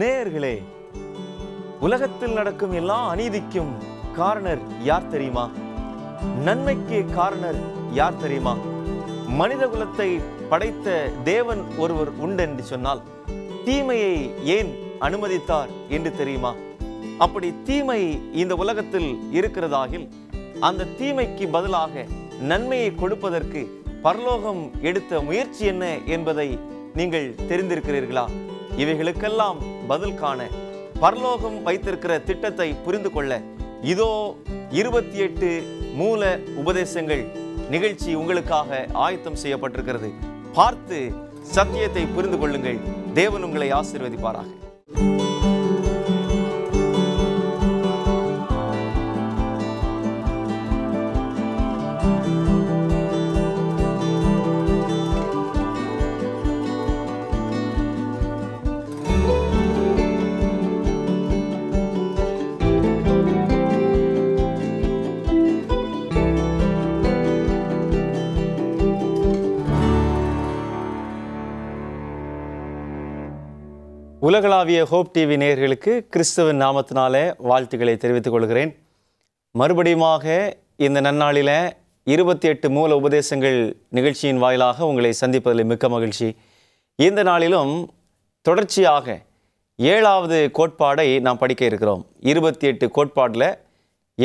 நேயர்களே உலகத்தில் நடக்கும் எல்லா அநீதிக்கும் காரணர் யார் தெரியுமா நன்மைக்கு காரணர் யார் தெரியுமா மனித குலத்தை படைத்த தேவன் ஒருவர் உண்டு என்று சொன்னால் தீமையை ஏன் அனுமதித்தார் என்று தெரியுமா அப்படி தீமை இந்த உலகத்தில் இருக்கிறதாகில் அந்த தீமைக்கு பதிலாக நன்மையை கொடுப்பதற்கு பரலோகம் எடுத்த முயற்சி என்ன என்பதை நீங்கள் தெரிந்திருக்கிறீர்களா இவைகளுக்கெல்லாம் பதில் காண பரலோகம் வைத்திருக்கிற திட்டத்தை புரிந்து கொள்ள இதோ இருபத்தி எட்டு மூல உபதேசங்கள் நிகழ்ச்சி உங்களுக்காக ஆயத்தம் செய்யப்பட்டிருக்கிறது பார்த்து சத்தியத்தை புரிந்து கொள்ளுங்கள் தேவன் உங்களை ஆசிர்வதிப்பாராக உலகளாவிய ஹோப் டிவி நேயர்களுக்கு கிறிஸ்தவன் நாமத்தினாலே வாழ்த்துக்களை தெரிவித்துக் கொள்கிறேன் மறுபடியுமாக இந்த நன்னாளில் இருபத்தி எட்டு மூல உபதேசங்கள் நிகழ்ச்சியின் வாயிலாக உங்களை சந்திப்பதில் மிக்க மகிழ்ச்சி இந்த நாளிலும் தொடர்ச்சியாக ஏழாவது கோட்பாடை நாம் படிக்க இருக்கிறோம் இருபத்தி எட்டு கோட்பாடில்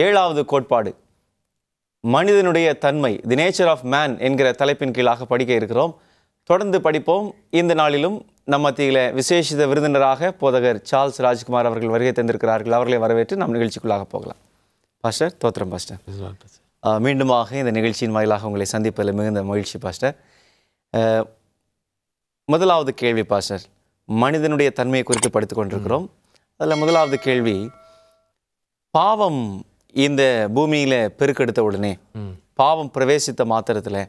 ஏழாவது கோட்பாடு மனிதனுடைய தன்மை தி நேச்சர் ஆஃப் மேன் என்கிற தலைப்பின் கீழாக படிக்க இருக்கிறோம் தொடர்ந்து படிப்போம் இந்த நாளிலும் நம் மத்தியில் விசேஷித விருந்தினராக போதகர் சார்ல்ஸ் ராஜ்குமார் அவர்கள் வருகை தந்திருக்கிறார்கள் அவர்களை வரவேற்று நம் நிகழ்ச்சிக்குள்ளாக போகலாம் பாஸ்டர் தோத்திரம் பாஸ்டர் மீண்டுமாக இந்த நிகழ்ச்சியின் வாயிலாக உங்களை சந்திப்பதில் மிகுந்த மகிழ்ச்சி பாஸ்டர் முதலாவது கேள்வி பாஸ்டர் மனிதனுடைய தன்மையை குறித்து படித்து கொண்டிருக்கிறோம் அதில் முதலாவது கேள்வி பாவம் இந்த பூமியில் பெருக்கெடுத்த உடனே பாவம் பிரவேசித்த மாத்திரத்தில்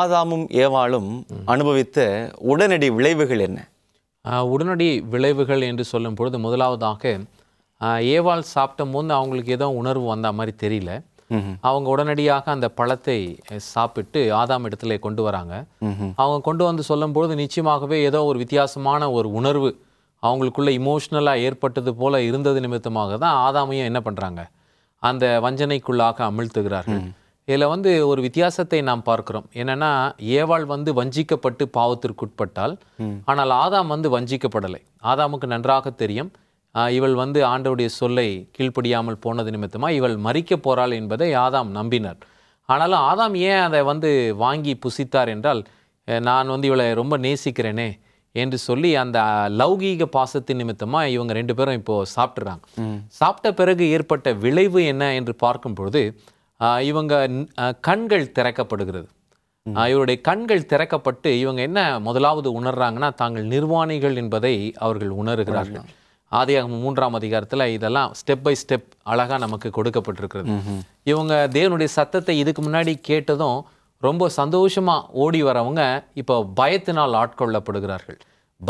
ஆதாமும் ஏவாளும் அனுபவித்த உடனடி விளைவுகள் என்ன உடனடி விளைவுகள் என்று சொல்லும் பொழுது முதலாவதாக ஏவாள் சாப்பிட்ட போது அவங்களுக்கு ஏதோ உணர்வு வந்த மாதிரி தெரியல அவங்க உடனடியாக அந்த பழத்தை சாப்பிட்டு ஆதாம் இடத்துல கொண்டு வராங்க அவங்க கொண்டு வந்து சொல்லும் பொழுது நிச்சயமாகவே ஏதோ ஒரு வித்தியாசமான ஒரு உணர்வு அவங்களுக்குள்ள இமோஷ்னலாக ஏற்பட்டது போல இருந்தது நிமித்தமாக தான் ஆதாமையும் என்ன பண்ணுறாங்க அந்த வஞ்சனைக்குள்ளாக அமிழ்த்துகிறார்கள் இதில் வந்து ஒரு வித்தியாசத்தை நாம் பார்க்கிறோம் என்னென்னா ஏவாள் வந்து வஞ்சிக்கப்பட்டு பாவத்திற்குட்பட்டால் ஆனால் ஆதாம் வந்து வஞ்சிக்கப்படலை ஆதாமுக்கு நன்றாக தெரியும் இவள் வந்து ஆண்டவுடைய சொல்லை கீழ்ப்படியாமல் போனது நிமித்தமாக இவள் மறிக்க போகிறாள் என்பதை ஆதாம் நம்பினார் ஆனாலும் ஆதாம் ஏன் அதை வந்து வாங்கி புசித்தார் என்றால் நான் வந்து இவளை ரொம்ப நேசிக்கிறேனே என்று சொல்லி அந்த லௌகீக பாசத்தின் நிமித்தமாக இவங்க ரெண்டு பேரும் இப்போது சாப்பிட்றாங்க சாப்பிட்ட பிறகு ஏற்பட்ட விளைவு என்ன என்று பார்க்கும் பொழுது இவங்க கண்கள் திறக்கப்படுகிறது இவருடைய கண்கள் திறக்கப்பட்டு இவங்க என்ன முதலாவது உணர்றாங்கன்னா தாங்கள் நிர்வாணிகள் என்பதை அவர்கள் உணர்கிறார்கள் ஆதியாக மூன்றாம் அதிகாரத்தில் இதெல்லாம் ஸ்டெப் பை ஸ்டெப் அழகாக நமக்கு கொடுக்கப்பட்டிருக்கிறது இவங்க தேவனுடைய சத்தத்தை இதுக்கு முன்னாடி கேட்டதும் ரொம்ப சந்தோஷமாக ஓடி வரவங்க இப்போ பயத்தினால் ஆட்கொள்ளப்படுகிறார்கள்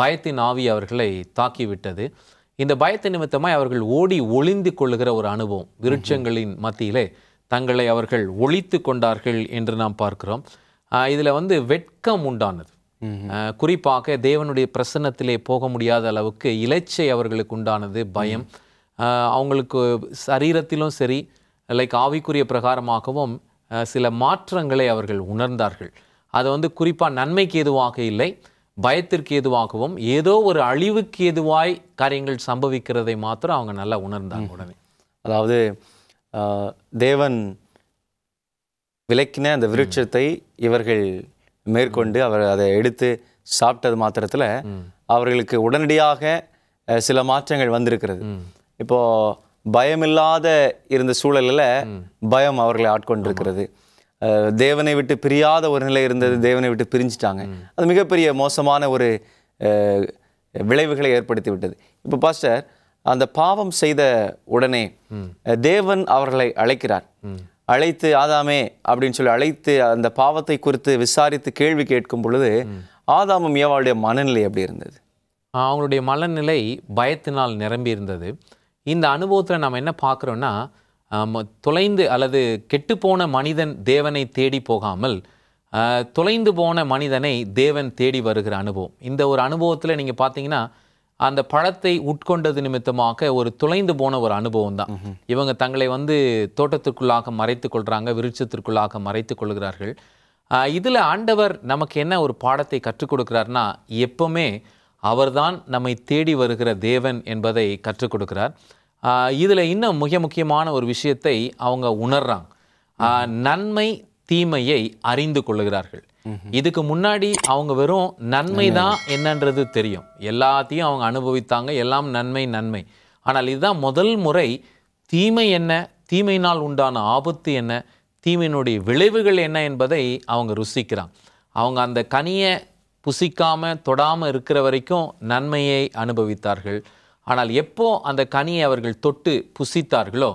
பயத்தின் ஆவி அவர்களை தாக்கிவிட்டது இந்த பயத்தை நிமித்தமாக அவர்கள் ஓடி ஒளிந்து கொள்ளுகிற ஒரு அனுபவம் விருட்சங்களின் மத்தியிலே தங்களை அவர்கள் ஒழித்து கொண்டார்கள் என்று நாம் பார்க்கிறோம் இதில் வந்து வெட்கம் உண்டானது குறிப்பாக தேவனுடைய பிரசன்னத்திலே போக முடியாத அளவுக்கு இலச்சை அவர்களுக்கு உண்டானது பயம் அவங்களுக்கு சரீரத்திலும் சரி லைக் ஆவிக்குரிய பிரகாரமாகவும் சில மாற்றங்களை அவர்கள் உணர்ந்தார்கள் அது வந்து குறிப்பாக நன்மைக்கு எதுவாக இல்லை பயத்திற்கு எதுவாகவும் ஏதோ ஒரு அழிவுக்கு எதுவாய் காரியங்கள் சம்பவிக்கிறதை மாத்திரம் அவங்க நல்லா உணர்ந்தாங்க உடனே அதாவது தேவன் விளக்கின அந்த விருட்சத்தை இவர்கள் மேற்கொண்டு அவர் அதை எடுத்து சாப்பிட்டது மாத்திரத்தில் அவர்களுக்கு உடனடியாக சில மாற்றங்கள் வந்திருக்கிறது இப்போ பயமில்லாத இருந்த சூழலில் பயம் அவர்களை ஆட்கொண்டிருக்கிறது தேவனை விட்டு பிரியாத ஒரு நிலை இருந்தது தேவனை விட்டு பிரிஞ்சிட்டாங்க அது மிகப்பெரிய மோசமான ஒரு விளைவுகளை ஏற்படுத்தி விட்டது இப்போ பாஸ்டர் அந்த பாவம் செய்த உடனே தேவன் அவர்களை அழைக்கிறார் அழைத்து ஆதாமே அப்படின்னு சொல்லி அழைத்து அந்த பாவத்தை குறித்து விசாரித்து கேள்வி கேட்கும் பொழுது ஆதாமும் ஏவாளுடைய மனநிலை அப்படி இருந்தது அவங்களுடைய மனநிலை பயத்தினால் நிரம்பி இருந்தது இந்த அனுபவத்தில் நம்ம என்ன பார்க்குறோன்னா தொலைந்து அல்லது கெட்டுப்போன மனிதன் தேவனை தேடி போகாமல் தொலைந்து போன மனிதனை தேவன் தேடி வருகிற அனுபவம் இந்த ஒரு அனுபவத்தில் நீங்கள் பார்த்தீங்கன்னா அந்த பழத்தை உட்கொண்டது நிமித்தமாக ஒரு துளைந்து போன ஒரு அனுபவம் தான் இவங்க தங்களை வந்து தோட்டத்திற்குள்ளாக மறைத்து கொள்கிறாங்க விருட்சத்திற்குள்ளாக மறைத்து கொள்கிறார்கள் இதில் ஆண்டவர் நமக்கு என்ன ஒரு பாடத்தை கற்றுக் கொடுக்கிறார்னா எப்பவுமே அவர்தான் நம்மை தேடி வருகிற தேவன் என்பதை கற்றுக் கொடுக்கிறார் இதில் இன்னும் மிக முக்கியமான ஒரு விஷயத்தை அவங்க உணர்றாங்க நன்மை தீமையை அறிந்து கொள்கிறார்கள் இதுக்கு முன்னாடி அவங்க வெறும் நன்மை தான் என்னன்றது தெரியும் எல்லாத்தையும் அவங்க அனுபவித்தாங்க எல்லாம் நன்மை நன்மை ஆனால் இதுதான் முதல் முறை தீமை என்ன தீமையினால் உண்டான ஆபத்து என்ன தீமையினுடைய விளைவுகள் என்ன என்பதை அவங்க ருசிக்கிறாங்க அவங்க அந்த கனியை புசிக்காமல் தொடாமல் இருக்கிற வரைக்கும் நன்மையை அனுபவித்தார்கள் ஆனால் எப்போ அந்த கனியை அவர்கள் தொட்டு புசித்தார்களோ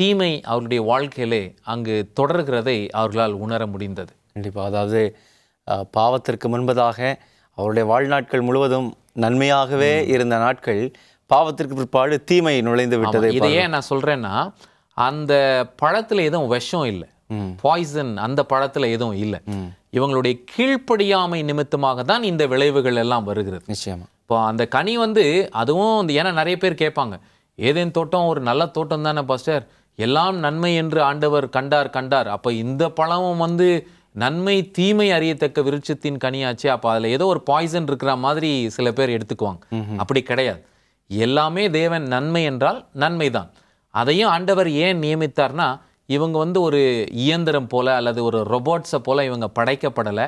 தீமை அவருடைய வாழ்க்கையிலே அங்கு தொடர்கிறதை அவர்களால் உணர முடிந்தது கண்டிப்பாக அதாவது பாவத்திற்கு முன்பதாக அவருடைய வாழ்நாட்கள் முழுவதும் நன்மையாகவே இருந்த நாட்கள் பாவத்திற்கு பிற்பாடு தீமை நுழைந்து விட்டது இதை ஏன் நான் சொல்கிறேன்னா அந்த பழத்தில் எதுவும் விஷம் இல்லை பாய்சன் அந்த பழத்தில் எதுவும் இல்லை இவங்களுடைய கீழ்ப்படியாமை நிமித்தமாக தான் இந்த விளைவுகள் எல்லாம் வருகிறது நிச்சயமாக இப்போ அந்த கனி வந்து அதுவும் ஏன்னா நிறைய பேர் கேட்பாங்க ஏதேன் தோட்டம் ஒரு நல்ல தோட்டம் தானே பாஸ்டர் எல்லாம் நன்மை என்று ஆண்டவர் கண்டார் கண்டார் அப்போ இந்த பழமும் வந்து நன்மை தீமை அறியத்தக்க விருட்சத்தின் கனியாச்சு அப்போ அதில் ஏதோ ஒரு பாய்சன் இருக்கிற மாதிரி சில பேர் எடுத்துக்குவாங்க அப்படி கிடையாது எல்லாமே தேவன் நன்மை என்றால் நன்மை தான் அதையும் ஆண்டவர் ஏன் நியமித்தார்னா இவங்க வந்து ஒரு இயந்திரம் போல அல்லது ஒரு ரொபோட்ஸை போல இவங்க படைக்கப்படலை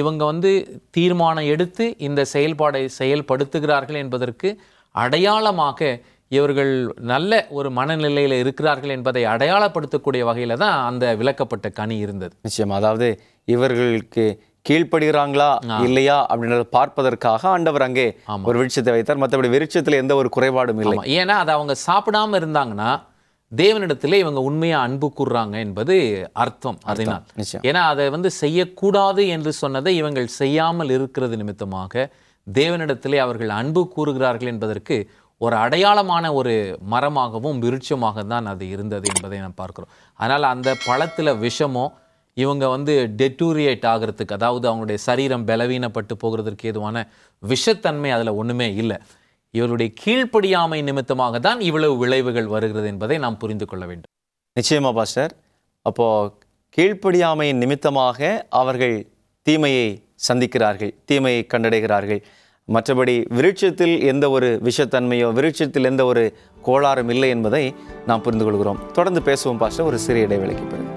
இவங்க வந்து தீர்மானம் எடுத்து இந்த செயல்பாடை செயல்படுத்துகிறார்கள் என்பதற்கு அடையாளமாக இவர்கள் நல்ல ஒரு மனநிலையில் இருக்கிறார்கள் என்பதை அடையாளப்படுத்தக்கூடிய வகையில் தான் அந்த விளக்கப்பட்ட கனி இருந்தது நிச்சயம் அதாவது இவர்களுக்கு கீழ்ப்படுகிறாங்களா இல்லையா அப்படின்றத பார்ப்பதற்காக ஆண்டவர் அங்கே ஒரு விருட்சத்தை வைத்தார் மற்றபடி விருட்சத்தில் எந்த ஒரு குறைபாடும் இல்லை ஏன்னா அதை அவங்க சாப்பிடாம இருந்தாங்கன்னா தேவனிடத்தில் இவங்க உண்மையாக அன்பு கூறுறாங்க என்பது அர்த்தம் அதனால் ஏன்னா அதை வந்து செய்யக்கூடாது என்று சொன்னதை இவங்கள் செய்யாமல் இருக்கிறது நிமித்தமாக தேவனிடத்திலே அவர்கள் அன்பு கூறுகிறார்கள் என்பதற்கு ஒரு அடையாளமான ஒரு மரமாகவும் விருட்சமாக தான் அது இருந்தது என்பதை நான் பார்க்குறோம் அதனால் அந்த பழத்தில் விஷமோ இவங்க வந்து டெட்டூரியேட் ஆகிறதுக்கு அதாவது அவங்களுடைய சரீரம் பலவீனப்பட்டு போகிறதுக்கு ஏதுவான விஷத்தன்மை அதில் ஒன்றுமே இல்லை இவருடைய கீழ்ப்படியாமை நிமித்தமாக தான் இவ்வளவு விளைவுகள் வருகிறது என்பதை நாம் புரிந்து கொள்ள வேண்டும் நிச்சயமா பாஸ்டர் அப்போது கீழ்ப்படியாமையின் நிமித்தமாக அவர்கள் தீமையை சந்திக்கிறார்கள் தீமையை கண்டடைகிறார்கள் மற்றபடி விருட்சத்தில் எந்த ஒரு விஷத்தன்மையோ விருட்சத்தில் எந்த ஒரு கோளாறும் இல்லை என்பதை நாம் புரிந்து கொள்கிறோம் தொடர்ந்து பேசுவோம் பாஸ்டர் ஒரு சிறிய இடைவேளைக்கு பிறகு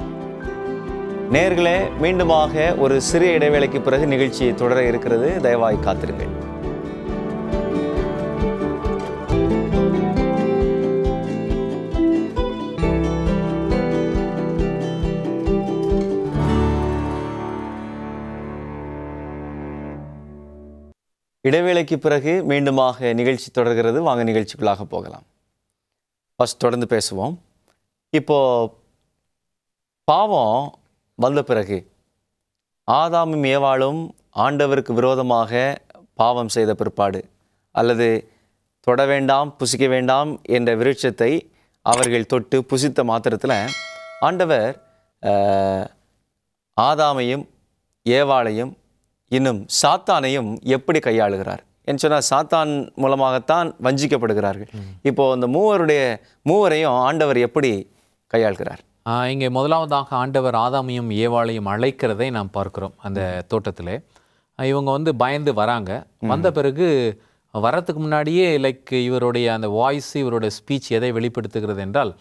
நேர்களே மீண்டுமாக ஒரு சிறிய இடைவேளைக்கு பிறகு நிகழ்ச்சியை தொடர இருக்கிறது தயவாய் காத்திருங்கள் இடைவேளைக்கு பிறகு மீண்டுமாக நிகழ்ச்சி தொடர்கிறது வாங்க நிகழ்ச்சிக்குள்ளாக போகலாம் ஃபஸ்ட் தொடர்ந்து பேசுவோம் இப்போது பாவம் வந்த பிறகு ஆதாமும் ஏவாளும் ஆண்டவருக்கு விரோதமாக பாவம் செய்த பிற்பாடு அல்லது தொட வேண்டாம் புசிக்க வேண்டாம் என்ற விருட்சத்தை அவர்கள் தொட்டு புசித்த மாத்திரத்தில் ஆண்டவர் ஆதாமையும் ஏவாளையும் இன்னும் சாத்தானையும் எப்படி கையாளுகிறார் என்று சொன்னால் சாத்தான் மூலமாகத்தான் வஞ்சிக்கப்படுகிறார்கள் இப்போது அந்த மூவருடைய மூவரையும் ஆண்டவர் எப்படி கையாளுகிறார் இங்கே முதலாவதாக ஆண்டவர் ஆதாமையும் ஏவாளையும் அழைக்கிறதை நாம் பார்க்குறோம் அந்த தோட்டத்தில் இவங்க வந்து பயந்து வராங்க வந்த பிறகு வரத்துக்கு முன்னாடியே லைக் இவருடைய அந்த வாய்ஸ் இவருடைய ஸ்பீச் எதை வெளிப்படுத்துகிறது என்றால்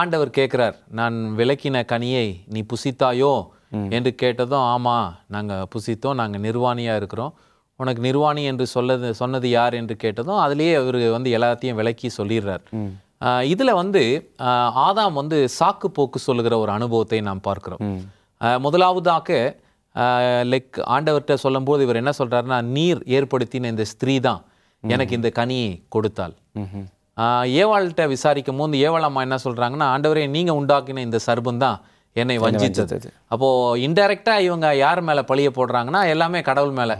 ஆண்டவர் கேட்குறார் நான் விளக்கின கனியை நீ புசித்தாயோ என்று கேட்டதும் ஆமாம் நாங்கள் புசித்தோம் நாங்கள் நிர்வாணியாக இருக்கிறோம் உனக்கு நிர்வாணி என்று சொல்லது சொன்னது யார் என்று கேட்டதும் அதுலேயே அவர் வந்து எல்லாத்தையும் விளக்கி சொல்லிடுறார் இதில் வந்து ஆதாம் வந்து சாக்கு போக்கு சொல்லுகிற ஒரு அனுபவத்தை நாம் பார்க்கிறோம் முதலாவதாக லைக் ஆண்டவர்கிட்ட சொல்லும்போது இவர் என்ன சொல்கிறாருன்னா நீர் ஏற்படுத்தின இந்த ஸ்திரீ தான் எனக்கு இந்த கனியை கொடுத்தாள் ஏவாள்கிட்ட விசாரிக்கும் போது ஏவாள் அம்மா என்ன சொல்கிறாங்கன்னா ஆண்டவரே நீங்கள் உண்டாக்கின இந்த சர்பம் தான் என்னை வஞ்சித்தது அப்போது இன்டெரக்டாக இவங்க யார் மேலே பழிய போடுறாங்கன்னா எல்லாமே கடவுள் மேலே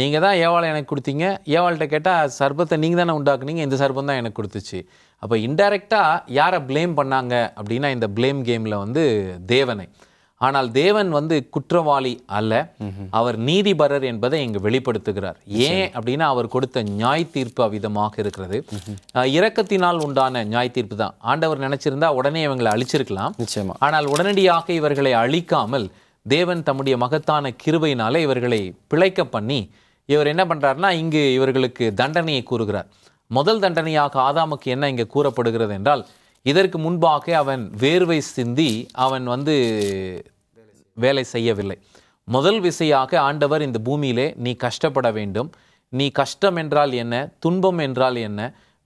நீங்கள் தான் ஏவாளை எனக்கு கொடுத்தீங்க ஏவாள்கிட்ட கேட்டால் சர்பத்தை நீங்கள் தானே உண்டாக்குனீங்க இந்த சர்பம் தான் எனக்கு கொடுத்துச்சு அப்போ இன்டெரக்டாக யாரை ப்ளேம் பண்ணாங்க அப்படின்னா இந்த ப்ளேம் கேமில் வந்து தேவனை ஆனால் தேவன் வந்து குற்றவாளி அல்ல அவர் நீதிபரர் என்பதை இங்கு வெளிப்படுத்துகிறார் ஏன் அப்படின்னா அவர் கொடுத்த நியாய தீர்ப்பு அவ்விதமாக இருக்கிறது இரக்கத்தினால் உண்டான நியாய தீர்ப்பு தான் ஆண்டவர் நினைச்சிருந்தா உடனே இவங்களை அழிச்சிருக்கலாம் ஆனால் உடனடியாக இவர்களை அழிக்காமல் தேவன் தம்முடைய மகத்தான கிருபையினாலே இவர்களை பிழைக்க பண்ணி இவர் என்ன பண்றாருனா இங்கு இவர்களுக்கு தண்டனையை கூறுகிறார் முதல் தண்டனையாக ஆதாமுக்கு என்ன இங்கே கூறப்படுகிறது என்றால் இதற்கு முன்பாக அவன் வேர்வை சிந்தி அவன் வந்து வேலை செய்யவில்லை முதல் விசையாக ஆண்டவர் இந்த பூமியிலே நீ கஷ்டப்பட வேண்டும் நீ கஷ்டம் என்றால் என்ன துன்பம் என்றால் என்ன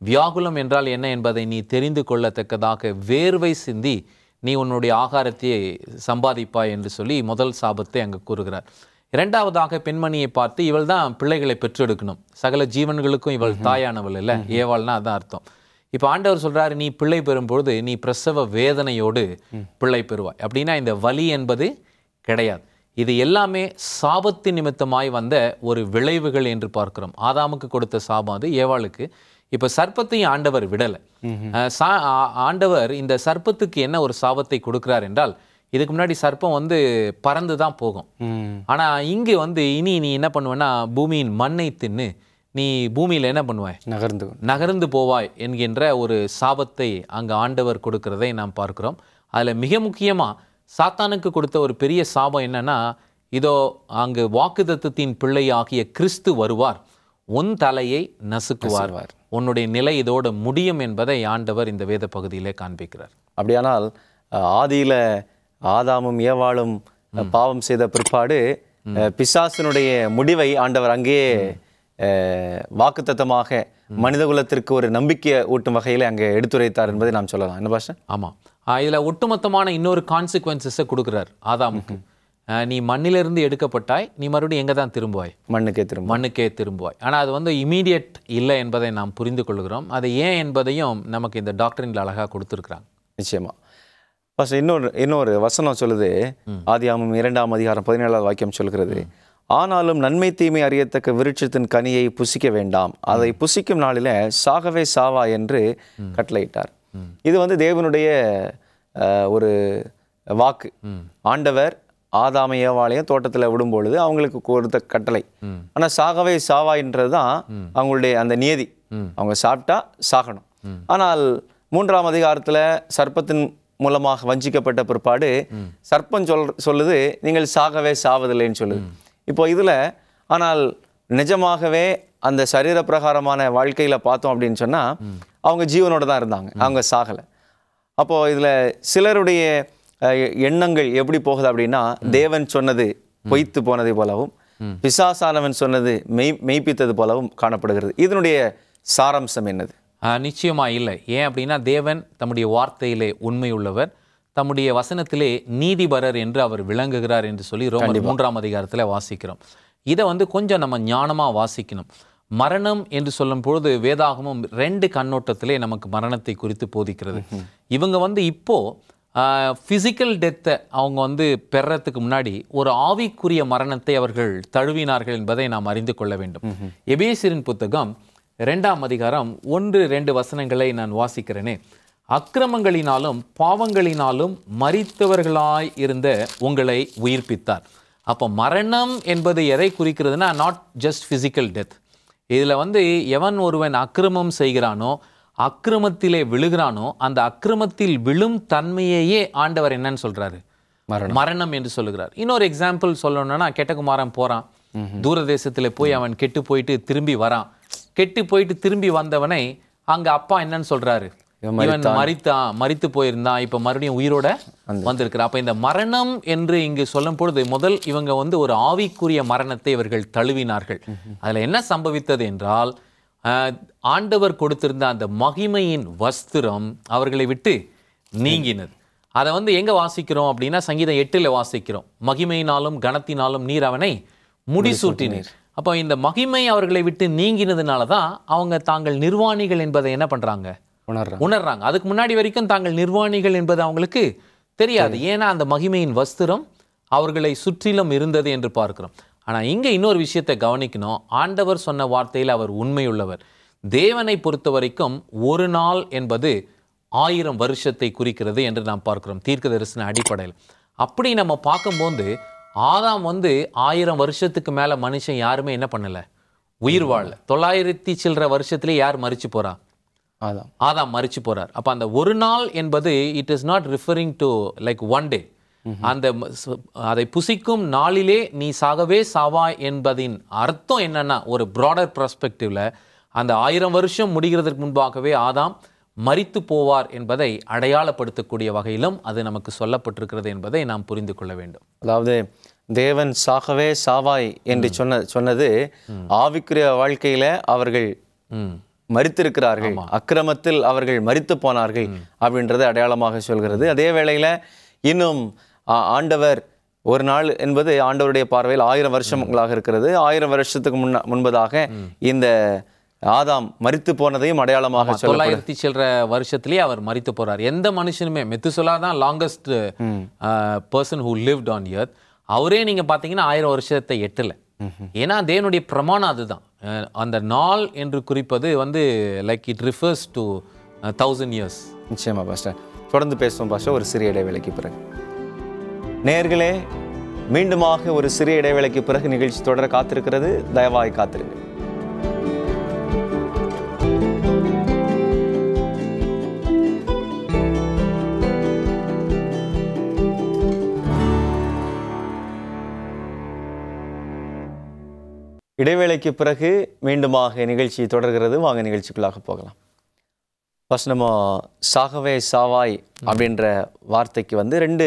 வியாகுலம் என்றால் என்ன என்பதை நீ தெரிந்து கொள்ளத்தக்கதாக வேர்வை சிந்தி நீ உன்னுடைய ஆகாரத்தை சம்பாதிப்பாய் என்று சொல்லி முதல் சாபத்தை அங்கு கூறுகிறார் இரண்டாவதாக பெண்மணியை பார்த்து இவள் தான் பிள்ளைகளை பெற்றெடுக்கணும் சகல ஜீவன்களுக்கும் இவள் தாயானவள் இல்லை ஏவாள்னா அதான் அர்த்தம் இப்போ ஆண்டவர் சொல்கிறாரு நீ பிள்ளை பொழுது நீ பிரசவ வேதனையோடு பிள்ளை பெறுவாய் அப்படின்னா இந்த வலி என்பது கிடையாது இது எல்லாமே சாபத்து நிமித்தமாய் வந்த ஒரு விளைவுகள் என்று பார்க்கிறோம் ஆதாமுக்கு கொடுத்த சாபம் அது ஏவாளுக்கு இப்போ சர்ப்பத்தையும் ஆண்டவர் விடலை சா ஆண்டவர் இந்த சர்ப்பத்துக்கு என்ன ஒரு சாபத்தை கொடுக்கிறார் என்றால் இதுக்கு முன்னாடி சர்ப்பம் வந்து பறந்து தான் போகும் ஆனால் இங்கே வந்து இனி நீ என்ன பண்ணுவேன்னா பூமியின் மண்ணை தின்னு நீ பூமியில் என்ன பண்ணுவாய் நகர்ந்து நகர்ந்து போவாய் என்கின்ற ஒரு சாபத்தை அங்கு ஆண்டவர் கொடுக்கிறதை நாம் பார்க்கிறோம் அதில் மிக முக்கியமாக சாத்தானுக்கு கொடுத்த ஒரு பெரிய சாபம் என்னென்னா இதோ அங்கு வாக்குதத்தத்தின் ஆகிய கிறிஸ்து வருவார் உன் தலையை நசுக்குவார் உன்னுடைய நிலை இதோடு முடியும் என்பதை ஆண்டவர் இந்த வேத பகுதியிலே காண்பிக்கிறார் அப்படியானால் ஆதியில் ஆதாமும் ஏவாளும் பாவம் செய்த பிற்பாடு பிசாசனுடைய முடிவை ஆண்டவர் அங்கேயே வாக்குத்தத்தமாக மனிதகுலத்திற்கு ஒரு நம்பிக்கையை ஊட்டும் வகையில் அங்கே எடுத்துரைத்தார் என்பதை நாம் சொல்லலாம் என்ன பாஷா ஆமாம் இதில் ஒட்டுமொத்தமான இன்னொரு கான்சிக்வன்சஸை கொடுக்குறார் ஆதாம் நீ மண்ணிலிருந்து எடுக்கப்பட்டாய் நீ மறுபடியும் எங்கே தான் திரும்புவாய் மண்ணுக்கே திரும்ப மண்ணுக்கே திரும்புவாய் ஆனால் அது வந்து இமீடியட் இல்லை என்பதை நாம் புரிந்து கொள்கிறோம் அது ஏன் என்பதையும் நமக்கு இந்த டாக்டரின் அழகாக கொடுத்துருக்குறாங்க நிச்சயமாக ஃபஸ்ட் இன்னொரு இன்னொரு வசனம் சொல்லுது ஆதி ஆமும் இரண்டாம் அதிகாரம் பதினேழாவது வாக்கியம் சொல்கிறது ஆனாலும் நன்மை தீமை அறியத்தக்க விருட்சத்தின் கனியை புசிக்க வேண்டாம் அதை புசிக்கும் நாளில் சாகவே சாவா என்று கட்டளையிட்டார் இது வந்து தேவனுடைய ஒரு வாக்கு ஆண்டவர் ஆதாம ஏவாளையும் தோட்டத்தில் விடும்பொழுது அவங்களுக்கு கொடுத்த கட்டளை ஆனால் சாகவே சாவாயின்றது தான் அவங்களுடைய அந்த நியதி அவங்க சாப்பிட்டா சாகணும் ஆனால் மூன்றாம் அதிகாரத்தில் சர்ப்பத்தின் மூலமாக வஞ்சிக்கப்பட்ட பிற்பாடு சர்ப்பம் சொல் சொல்லுது நீங்கள் சாகவே சாவதில்லைன்னு சொல்லுது இப்போ இதில் ஆனால் நிஜமாகவே அந்த சரீர பிரகாரமான வாழ்க்கையில் பார்த்தோம் அப்படின்னு சொன்னால் அவங்க ஜீவனோடு தான் இருந்தாங்க அவங்க சாகலை அப்போது இதில் சிலருடைய எண்ணங்கள் எப்படி போகுது அப்படின்னா தேவன் சொன்னது பொய்த்து போனதை போலவும் பிசாசானவன் சொன்னது மெய் மெய்ப்பித்தது போலவும் காணப்படுகிறது இதனுடைய சாராம்சம் என்னது நிச்சயமாக இல்லை ஏன் அப்படின்னா தேவன் தம்முடைய வார்த்தையிலே உண்மையுள்ளவர் தம்முடைய வசனத்திலே நீதிபரர் என்று அவர் விளங்குகிறார் என்று சொல்லி ரொம்ப மூன்றாம் அதிகாரத்தில் வாசிக்கிறோம் இதை வந்து கொஞ்சம் நம்ம ஞானமாக வாசிக்கணும் மரணம் என்று சொல்லும் பொழுது வேதாகமும் ரெண்டு கண்ணோட்டத்திலே நமக்கு மரணத்தை குறித்து போதிக்கிறது இவங்க வந்து இப்போ ஃபிசிக்கல் டெத்தை அவங்க வந்து பெறத்துக்கு முன்னாடி ஒரு ஆவிக்குரிய மரணத்தை அவர்கள் தழுவினார்கள் என்பதை நாம் அறிந்து கொள்ள வேண்டும் எபேசிரின் புத்தகம் ரெண்டாம் அதிகாரம் ஒன்று ரெண்டு வசனங்களை நான் வாசிக்கிறேனே அக்கிரமங்களினாலும் பாவங்களினாலும் மறித்தவர்களாய் இருந்த உங்களை உயிர்ப்பித்தார் அப்போ மரணம் என்பது எதை குறிக்கிறதுனா நாட் ஜஸ்ட் ஃபிசிக்கல் டெத் இதில் வந்து எவன் ஒருவன் அக்கிரமம் செய்கிறானோ அக்கிரமத்திலே விழுகிறானோ அந்த அக்கிரமத்தில் விழும் தன்மையையே ஆண்டவர் என்னன்னு சொல்கிறாரு மரணம் மரணம் என்று சொல்லுகிறார் இன்னொரு எக்ஸாம்பிள் சொல்லணும்னா கெட்டகுமாரன் போகிறான் தூர தேசத்தில் போய் அவன் கெட்டு போயிட்டு திரும்பி வரான் கெட்டு போயிட்டு திரும்பி வந்தவனை அங்கே அப்பா என்னன்னு சொல்கிறாரு இவன் மறித்தான் மறித்து போயிருந்தான் இப்போ மறுபடியும் உயிரோட வந்திருக்கிறான் அப்போ இந்த மரணம் என்று இங்கு சொல்லும் பொழுது முதல் இவங்க வந்து ஒரு ஆவிக்குரிய மரணத்தை இவர்கள் தழுவினார்கள் அதில் என்ன சம்பவித்தது என்றால் ஆண்டவர் கொடுத்திருந்த அந்த மகிமையின் வஸ்திரம் அவர்களை விட்டு நீங்கினது அதை வந்து எங்கே வாசிக்கிறோம் அப்படின்னா சங்கீதம் எட்டில் வாசிக்கிறோம் மகிமையினாலும் கணத்தினாலும் நீர் அவனை முடிசூட்டினீர் அப்போ இந்த மகிமை அவர்களை விட்டு நீங்கினதுனால தான் அவங்க தாங்கள் நிர்வாணிகள் என்பதை என்ன பண்ணுறாங்க உணர்றாங்க உணர்றாங்க அதுக்கு முன்னாடி வரைக்கும் தாங்கள் நிர்வாணிகள் என்பது அவங்களுக்கு தெரியாது ஏன்னா அந்த மகிமையின் வஸ்திரம் அவர்களை சுற்றிலும் இருந்தது என்று பார்க்கிறோம் ஆனால் இங்கே இன்னொரு விஷயத்தை கவனிக்கணும் ஆண்டவர் சொன்ன வார்த்தையில் அவர் உண்மையுள்ளவர் தேவனை பொறுத்த வரைக்கும் ஒரு நாள் என்பது ஆயிரம் வருஷத்தை குறிக்கிறது என்று நாம் பார்க்கிறோம் தீர்க்க தரிசன அடிப்படையில் அப்படி நம்ம பார்க்கும்போது ஆதாம் வந்து ஆயிரம் வருஷத்துக்கு மேலே மனுஷன் யாருமே என்ன பண்ணலை உயிர் வாழலை தொள்ளாயிரத்தி சில்லற வருஷத்துலேயே யார் மறித்து போகிறான் ஆதாம் ஆதாம் மறிச்சு போறார் அப்போ அந்த ஒரு நாள் என்பது it is not referring to like one day அந்த அதை புசிக்கும் நாளிலே நீ சாகவே சாவாய் என்பதின் அர்த்தம் என்னன்னா ஒரு ப்ராடர் பர்ஸ்பெக்டிவ்ல அந்த ஆயிரம் வருஷம் முடிகிறதற்கு முன்பாகவே ஆதாம் மறித்து போவார் என்பதை அடையாளப்படுத்தக்கூடிய வகையிலும் அது நமக்கு சொல்லப்பட்டிருக்கிறது என்பதை நாம் புரிந்து கொள்ள வேண்டும் அதாவது தேவன் சாகவே சாவாய் என்று சொன்ன சொன்னது ஆவிக்குரிய வாழ்க்கையில அவர்கள் மறித்திருக்கிறார்கள் அக்கிரமத்தில் அவர்கள் மறித்து போனார்கள் அப்படின்றத அடையாளமாக சொல்கிறது அதே வேளையில் இன்னும் ஆண்டவர் ஒரு நாள் என்பது ஆண்டவருடைய பார்வையில் ஆயிரம் வருஷங்களாக இருக்கிறது ஆயிரம் வருஷத்துக்கு முன்ன முன்பதாக இந்த ஆதாம் மறித்து போனதையும் அடையாளமாக தொள்ளாயிரத்தி சில்லற வருஷத்துலேயே அவர் மறித்து போறார் எந்த மனுஷனுமே மெத்துசுலா தான் longest person who lived on earth அவரே நீங்கள் பார்த்தீங்கன்னா ஆயிரம் வருஷத்தை எட்டலை ஏன்னா தேவனுடைய பிரமாணம் அதுதான் அந்த நாள் என்று குறிப்பது வந்து like it refers to thousand years நிச்சயமாக பாஸ்டர் தொடர்ந்து பேசுவோம் பாஸ்டர் ஒரு சிறிய இடைவேளைக்கு பிறகு நேர்களே மீண்டுமாக ஒரு சிறிய இடைவேளைக்கு பிறகு நிகழ்ச்சி தொடர காத்திருக்கிறது தயவாய் காத்திருங்கள் இடைவேளைக்கு பிறகு மீண்டுமாக நிகழ்ச்சி தொடர்கிறது வாங்க நிகழ்ச்சிக்குள்ளாக போகலாம் ஃபஸ்ட் நம்ம சாகவே சாவாய் அப்படின்ற வார்த்தைக்கு வந்து ரெண்டு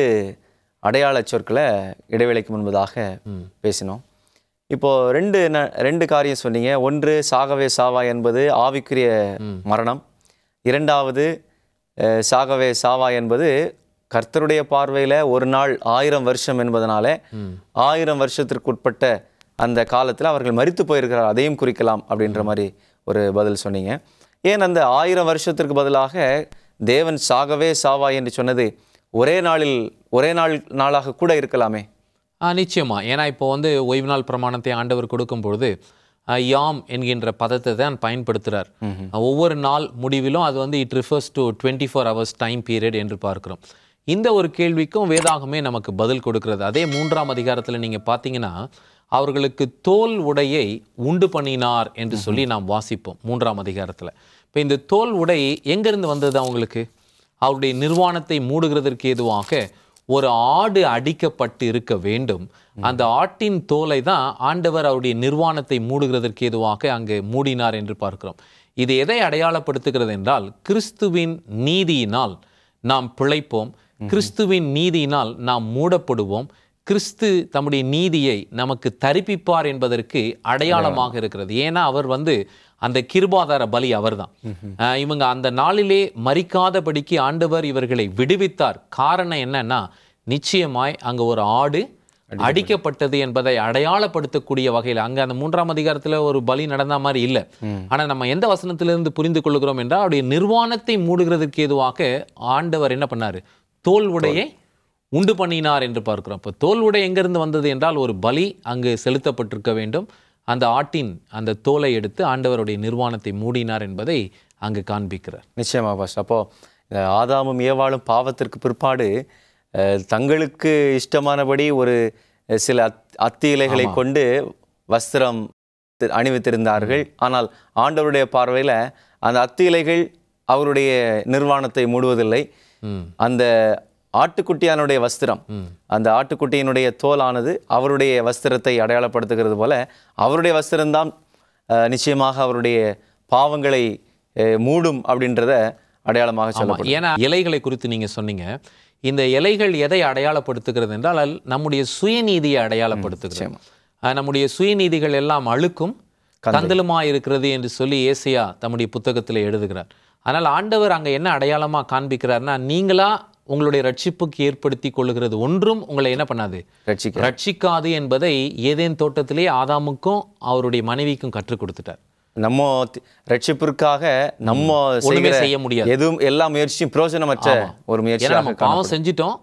அடையாள சொற்களை இடைவேளைக்கு முன்பதாக பேசினோம் இப்போது ரெண்டு ரெண்டு காரியம் சொன்னீங்க ஒன்று சாகவே சாவாய் என்பது ஆவிக்குரிய மரணம் இரண்டாவது சாகவே சாவாய் என்பது கர்த்தருடைய பார்வையில் ஒரு நாள் ஆயிரம் வருஷம் என்பதனால ஆயிரம் வருஷத்திற்கு உட்பட்ட அந்த காலத்தில் அவர்கள் மறித்து போயிருக்கிறார் அதையும் குறிக்கலாம் அப்படின்ற மாதிரி ஒரு பதில் சொன்னீங்க ஏன் அந்த ஆயிரம் வருஷத்திற்கு பதிலாக தேவன் சாகவே சாவா என்று சொன்னது ஒரே நாளில் ஒரே நாள் நாளாக கூட இருக்கலாமே நிச்சயமாக ஏன்னா இப்போ வந்து ஓய்வு நாள் பிரமாணத்தை ஆண்டவர் கொடுக்கும் பொழுது யாம் என்கின்ற பதத்தை தான் பயன்படுத்துகிறார் ஒவ்வொரு நாள் முடிவிலும் அது வந்து it refers to twenty four hours time period என்று பார்க்கிறோம் இந்த ஒரு கேள்விக்கும் வேதாகமே நமக்கு பதில் கொடுக்கிறது அதே மூன்றாம் அதிகாரத்தில் நீங்கள் பார்த்தீங்கன்னா அவர்களுக்கு தோல் உடையை உண்டு பண்ணினார் என்று சொல்லி நாம் வாசிப்போம் மூன்றாம் அதிகாரத்தில் இப்போ இந்த தோல் உடை எங்கேருந்து வந்தது அவங்களுக்கு அவருடைய நிர்வாணத்தை மூடுகிறதற்கு எதுவாக ஒரு ஆடு அடிக்கப்பட்டு இருக்க வேண்டும் அந்த ஆட்டின் தோலை தான் ஆண்டவர் அவருடைய நிர்வாணத்தை மூடுகிறதற்கு எதுவாக அங்கே மூடினார் என்று பார்க்கிறோம் இது எதை அடையாளப்படுத்துகிறது என்றால் கிறிஸ்துவின் நீதியினால் நாம் பிழைப்போம் கிறிஸ்துவின் நீதியினால் நாம் மூடப்படுவோம் கிறிஸ்து தம்முடைய நீதியை நமக்கு தரிப்பிப்பார் என்பதற்கு அடையாளமாக இருக்கிறது ஏன்னா அவர் வந்து அந்த கிருபாதார பலி அவர் தான் இவங்க அந்த நாளிலே மறிக்காதபடிக்கு ஆண்டவர் இவர்களை விடுவித்தார் காரணம் என்னன்னா நிச்சயமாய் அங்க ஒரு ஆடு அடிக்கப்பட்டது என்பதை அடையாளப்படுத்தக்கூடிய வகையில் அங்க அந்த மூன்றாம் அதிகாரத்துல ஒரு பலி நடந்த மாதிரி இல்லை ஆனா நம்ம எந்த வசனத்திலிருந்து புரிந்து கொள்கிறோம் என்றால் அவருடைய நிர்வாணத்தை மூடுகிறதுக்கு ஏதுவாக ஆண்டவர் என்ன பண்ணாரு தோல் உடையை உண்டு பண்ணினார் என்று பார்க்கிறோம் இப்போ தோல் உடை எங்கேருந்து வந்தது என்றால் ஒரு பலி அங்கு செலுத்தப்பட்டிருக்க வேண்டும் அந்த ஆட்டின் அந்த தோலை எடுத்து ஆண்டவருடைய நிர்வாணத்தை மூடினார் என்பதை அங்கு காண்பிக்கிறார் நிச்சயமாக பாஸ் அப்போது ஆதாமும் ஏவாளும் பாவத்திற்கு பிற்பாடு தங்களுக்கு இஷ்டமானபடி ஒரு சில அத் அத்தி இலைகளை கொண்டு வஸ்திரம் அணிவித்திருந்தார்கள் ஆனால் ஆண்டவருடைய பார்வையில் அந்த அத்தி இலைகள் அவருடைய நிர்வாணத்தை மூடுவதில்லை அந்த ஆட்டுக்குட்டியானுடைய வஸ்திரம் அந்த ஆட்டுக்குட்டியினுடைய தோலானது அவருடைய வஸ்திரத்தை அடையாளப்படுத்துகிறது போல அவருடைய வஸ்திரம்தான் நிச்சயமாக அவருடைய பாவங்களை மூடும் அப்படின்றத அடையாளமாக சொல்லலாம் ஏன்னா இலைகளை குறித்து நீங்கள் சொன்னீங்க இந்த இலைகள் எதை அடையாளப்படுத்துகிறது என்றால் நம்முடைய சுயநீதியை அடையாளப்படுத்துகிறது நம்முடைய சுயநீதிகள் எல்லாம் அழுக்கும் கந்தலுமா இருக்கிறது என்று சொல்லி ஏசியா தம்முடைய புத்தகத்தில் எழுதுகிறார் ஆனால் ஆண்டவர் அங்கே என்ன அடையாளமாக காண்பிக்கிறார்னா நீங்களாக உங்களுடைய ரட்சிப்புக்கு ஏற்படுத்தி கொள்ளுகிறது ஒன்றும் உங்களை என்ன பண்ணாது ரட்சிக்காது என்பதை ஏதேன் தோட்டத்திலே ஆதாமுக்கும் அவருடைய மனைவிக்கும் கற்றுக் கொடுத்துட்டார் நம்ம ரட்சிப்பிற்காக நம்ம செய்ய முடியாது எதுவும் எல்லா முயற்சியும் பிரயோஜனமற்ற ஒரு முயற்சி நம்ம பாவம் செஞ்சிட்டோம்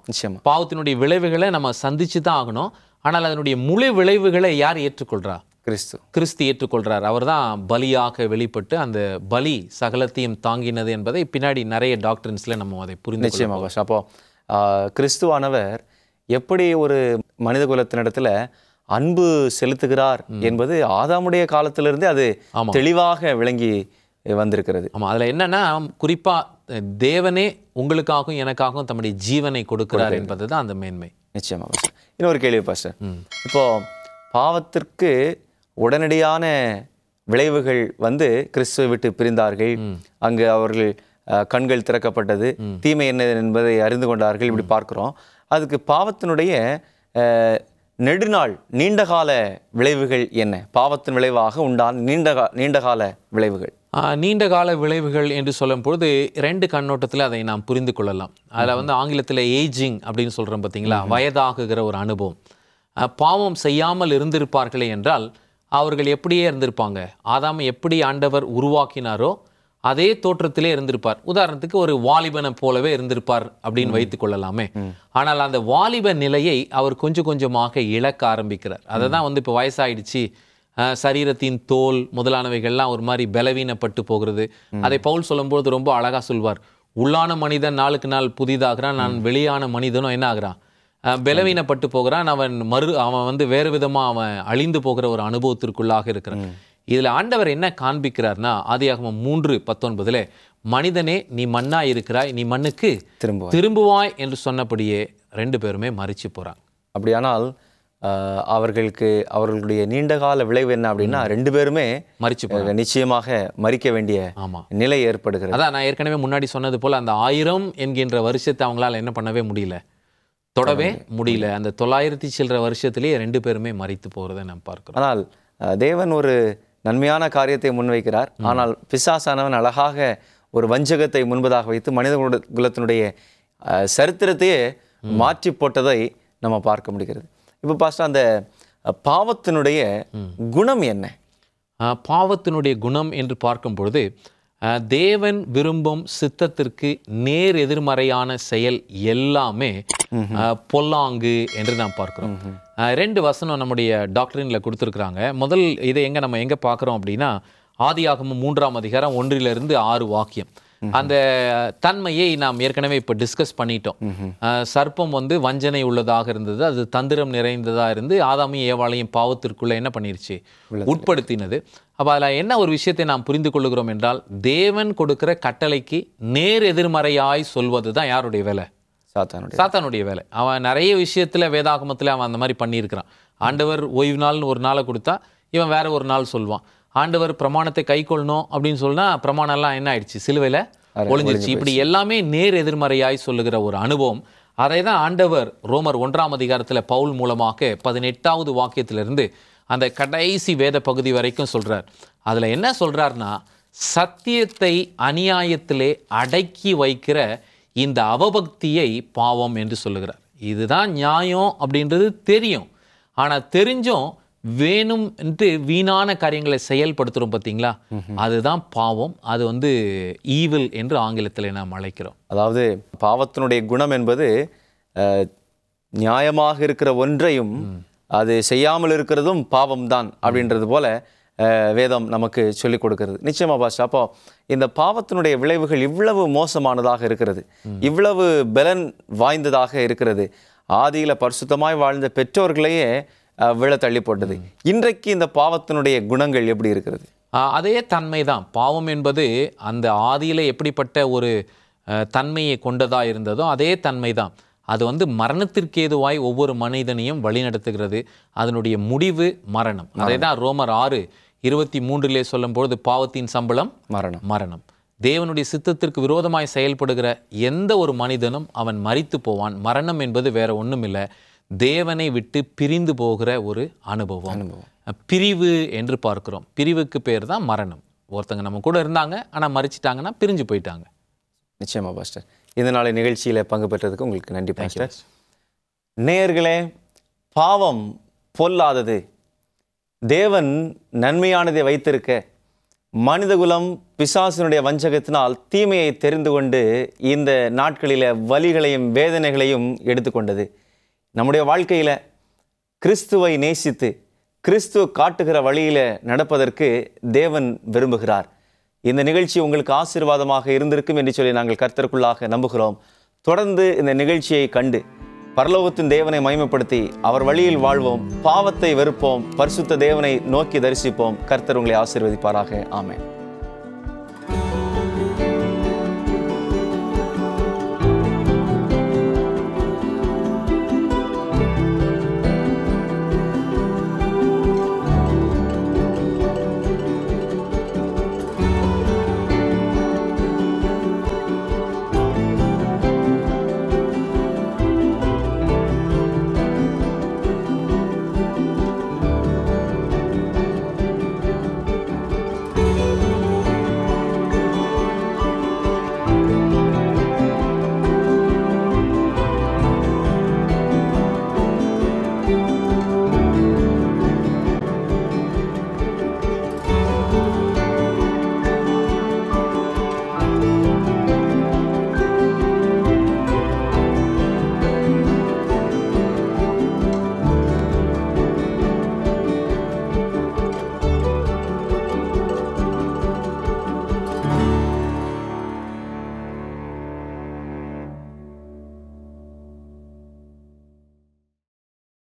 பாவத்தினுடைய விளைவுகளை நம்ம சந்திச்சு தான் ஆகணும் ஆனால் அதனுடைய முழு விளைவுகளை யார் ஏற்றுக்கொள்றா கிறிஸ்து கிறிஸ்து ஏற்றுக்கொள்கிறார் அவர் தான் பலியாக வெளிப்பட்டு அந்த பலி சகலத்தையும் தாங்கினது என்பதை பின்னாடி நிறைய டாக்டர்ஸில் நம்ம அதை புரிந்து நிச்சயமாக அப்போ அப்போது கிறிஸ்துவானவர் எப்படி ஒரு மனித குலத்தினிடத்தில் அன்பு செலுத்துகிறார் என்பது ஆதாமுடைய காலத்திலிருந்தே அது தெளிவாக விளங்கி வந்திருக்கிறது ஆமாம் அதில் என்னென்னா குறிப்பாக தேவனே உங்களுக்காகவும் எனக்காகவும் தம்முடைய ஜீவனை கொடுக்கிறார் என்பது தான் அந்த மேன்மை நிச்சயமாக இன்னொரு கேள்வி பாஸ்டர் இப்போது பாவத்திற்கு உடனடியான விளைவுகள் வந்து கிறிஸ்துவை விட்டு பிரிந்தார்கள் அங்கு அவர்கள் கண்கள் திறக்கப்பட்டது தீமை என்ன என்பதை அறிந்து கொண்டார்கள் இப்படி பார்க்குறோம் அதுக்கு பாவத்தினுடைய நெடுநாள் நீண்டகால விளைவுகள் என்ன பாவத்தின் விளைவாக உண்டான நீண்டகா நீண்டகால விளைவுகள் நீண்டகால விளைவுகள் என்று சொல்லும் பொழுது ரெண்டு கண்ணோட்டத்தில் அதை நாம் புரிந்து கொள்ளலாம் அதில் வந்து ஆங்கிலத்தில் ஏஜிங் அப்படின்னு சொல்கிறோம் பார்த்தீங்களா வயதாகுகிற ஒரு அனுபவம் பாவம் செய்யாமல் இருந்திருப்பார்களே என்றால் அவர்கள் எப்படியே இருந்திருப்பாங்க ஆதாம் எப்படி ஆண்டவர் உருவாக்கினாரோ அதே தோற்றத்திலே இருந்திருப்பார் உதாரணத்துக்கு ஒரு வாலிபனை போலவே இருந்திருப்பார் அப்படின்னு வைத்துக் கொள்ளலாமே ஆனால் அந்த வாலிப நிலையை அவர் கொஞ்சம் கொஞ்சமாக இழக்க ஆரம்பிக்கிறார் அதை தான் வந்து இப்போ வயசாயிடுச்சு சரீரத்தின் தோல் முதலானவைகள்லாம் ஒரு மாதிரி பலவீனப்பட்டு போகிறது அதை பவுல் சொல்லும்போது ரொம்ப அழகாக சொல்வார் உள்ளான மனிதன் நாளுக்கு நாள் புதிதாகிறான் நான் வெளியான மனிதனும் என்ன ஆகிறான் பலவீனப்பட்டு போகிறான் அவன் மறு அவன் வந்து வேறு விதமாக அவன் அழிந்து போகிற ஒரு அனுபவத்திற்குள்ளாக இருக்கிறான் இதில் ஆண்டவர் என்ன காண்பிக்கிறார்னா ஆதியாகமம் மூன்று பத்தொன்பதில் மனிதனே நீ மண்ணா இருக்கிறாய் நீ மண்ணுக்கு திரும்ப திரும்புவாய் என்று சொன்னபடியே ரெண்டு பேருமே மறிச்சு போறாங்க அப்படியானால் அவர்களுக்கு அவர்களுடைய நீண்டகால விளைவு என்ன அப்படின்னா ரெண்டு பேருமே மறிச்சு நிச்சயமாக மறிக்க வேண்டிய நிலை ஏற்படுகிறது அதான் நான் ஏற்கனவே முன்னாடி சொன்னது போல் அந்த ஆயிரம் என்கின்ற வருஷத்தை அவங்களால என்ன பண்ணவே முடியல தொடவே முடியல அந்த தொள்ளாயிரத்தி சில்லற வருஷத்திலேயே ரெண்டு பேருமே மறித்து போகிறத நம்ம பார்க்கிறோம் ஆனால் தேவன் ஒரு நன்மையான காரியத்தை முன்வைக்கிறார் ஆனால் பிசாசானவன் அழகாக ஒரு வஞ்சகத்தை முன்பதாக வைத்து மனித குலத்தினுடைய சரித்திரத்தையே மாற்றி போட்டதை நம்ம பார்க்க முடிகிறது இப்போ பாஸ்டர் அந்த பாவத்தினுடைய குணம் என்ன பாவத்தினுடைய குணம் என்று பார்க்கும் பொழுது தேவன் விரும்பும் சித்தத்திற்கு நேர் எதிர்மறையான செயல் எல்லாமே பொல்லாங்கு என்று நாம் பார்க்கிறோம் ரெண்டு வசனம் நம்முடைய டாக்டரின்ல கொடுத்துருக்குறாங்க முதல் இதை எங்க நம்ம எங்க பார்க்குறோம் அப்படின்னா ஆதியாகமும் மூன்றாம் அதிகாரம் ஒன்றிலிருந்து ஆறு வாக்கியம் அந்த தன்மையை நாம் ஏற்கனவே இப்போ டிஸ்கஸ் பண்ணிட்டோம் சர்ப்பம் வந்து வஞ்சனை உள்ளதாக இருந்தது அது தந்திரம் நிறைந்ததாக இருந்து ஆதாமி ஏவாளையும் பாவத்திற்குள்ள என்ன பண்ணிருச்சு உட்படுத்தினது அப்போ அதில் என்ன ஒரு விஷயத்தை நாம் புரிந்து கொள்கிறோம் என்றால் தேவன் கொடுக்கிற கட்டளைக்கு நேர் எதிர்மறையாய் சொல்வது தான் யாருடைய வேலை சாத்தானுடைய சாத்தானுடைய வேலை அவன் நிறைய விஷயத்தில் வேதாகமத்தில் அவன் அந்த மாதிரி பண்ணியிருக்கிறான் ஆண்டவர் ஓய்வு நாள்னு ஒரு நாளை கொடுத்தா இவன் வேற ஒரு நாள் சொல்லுவான் ஆண்டவர் பிரமாணத்தை கை கொள்ளணும் அப்படின்னு சொன்னால் பிரமாணம்லாம் என்ன ஆயிடுச்சு சிலுவையில் ஒளிஞ்சிருச்சு இப்படி எல்லாமே நேர் எதிர்மறையாய் சொல்லுகிற ஒரு அனுபவம் அதை தான் ஆண்டவர் ரோமர் ஒன்றாம் அதிகாரத்தில் பவுல் மூலமாக பதினெட்டாவது வாக்கியத்திலிருந்து அந்த கடைசி வேத பகுதி வரைக்கும் சொல்கிறார் அதில் என்ன சொல்கிறார்னா சத்தியத்தை அநியாயத்திலே அடக்கி வைக்கிற இந்த அவபக்தியை பாவம் என்று சொல்லுகிறார் இதுதான் நியாயம் அப்படின்றது தெரியும் ஆனால் தெரிஞ்சும் வேணும்ன்ட்டு வீணான காரியங்களை செயல்படுத்துகிறோம் பார்த்தீங்களா அதுதான் பாவம் அது வந்து ஈவில் என்று ஆங்கிலத்தில் நாம் அழைக்கிறோம் அதாவது பாவத்தினுடைய குணம் என்பது நியாயமாக இருக்கிற ஒன்றையும் அது செய்யாமல் இருக்கிறதும் பாவம்தான் அப்படின்றது போல வேதம் நமக்கு சொல்லிக் கொடுக்கிறது நிச்சயமா பாஷா அப்போ இந்த பாவத்தினுடைய விளைவுகள் இவ்வளவு மோசமானதாக இருக்கிறது இவ்வளவு பலன் வாய்ந்ததாக இருக்கிறது ஆதியில் பரிசுத்தமாய் வாழ்ந்த பெற்றோர்களையே விழ தள்ளி போட்டது இன்றைக்கு இந்த பாவத்தினுடைய குணங்கள் எப்படி இருக்கிறது அதே தன்மை தான் பாவம் என்பது அந்த ஆதியில் எப்படிப்பட்ட ஒரு தன்மையை கொண்டதாக இருந்ததோ அதே தன்மை தான் அது வந்து மரணத்திற்கேதுவாய் ஒவ்வொரு மனிதனையும் வழிநடத்துகிறது அதனுடைய முடிவு மரணம் அதே தான் ரோமர் ஆறு இருபத்தி மூன்றிலே பொழுது பாவத்தின் சம்பளம் மரணம் மரணம் தேவனுடைய சித்தத்திற்கு விரோதமாய் செயல்படுகிற எந்த ஒரு மனிதனும் அவன் மறித்து போவான் மரணம் என்பது வேற ஒன்றும் இல்லை தேவனை விட்டு பிரிந்து போகிற ஒரு அனுபவம் அனுபவம் பிரிவு என்று பார்க்கிறோம் பிரிவுக்கு பேர் தான் மரணம் ஒருத்தங்க நம்ம கூட இருந்தாங்க ஆனால் மறிச்சிட்டாங்கன்னா பிரிஞ்சு போயிட்டாங்க நிச்சயமா பாஸ்டர் இந்த நாளை நிகழ்ச்சியில் பங்கு பெற்றதுக்கு உங்களுக்கு நன்றி பாஸ்டர் நேயர்களே பாவம் பொல்லாதது தேவன் நன்மையானதை வைத்திருக்க மனிதகுலம் பிசாசினுடைய வஞ்சகத்தினால் தீமையை தெரிந்து கொண்டு இந்த நாட்களில் வலிகளையும் வேதனைகளையும் எடுத்துக்கொண்டது நம்முடைய வாழ்க்கையில் கிறிஸ்துவை நேசித்து கிறிஸ்துவ காட்டுகிற வழியில் நடப்பதற்கு தேவன் விரும்புகிறார் இந்த நிகழ்ச்சி உங்களுக்கு ஆசீர்வாதமாக இருந்திருக்கும் என்று சொல்லி நாங்கள் கர்த்தருக்குள்ளாக நம்புகிறோம் தொடர்ந்து இந்த நிகழ்ச்சியை கண்டு பரலோகத்தின் தேவனை மயமப்படுத்தி அவர் வழியில் வாழ்வோம் பாவத்தை வெறுப்போம் பரிசுத்த தேவனை நோக்கி தரிசிப்போம் கர்த்தர் உங்களை ஆசீர்வதிப்பாராக ஆமேன்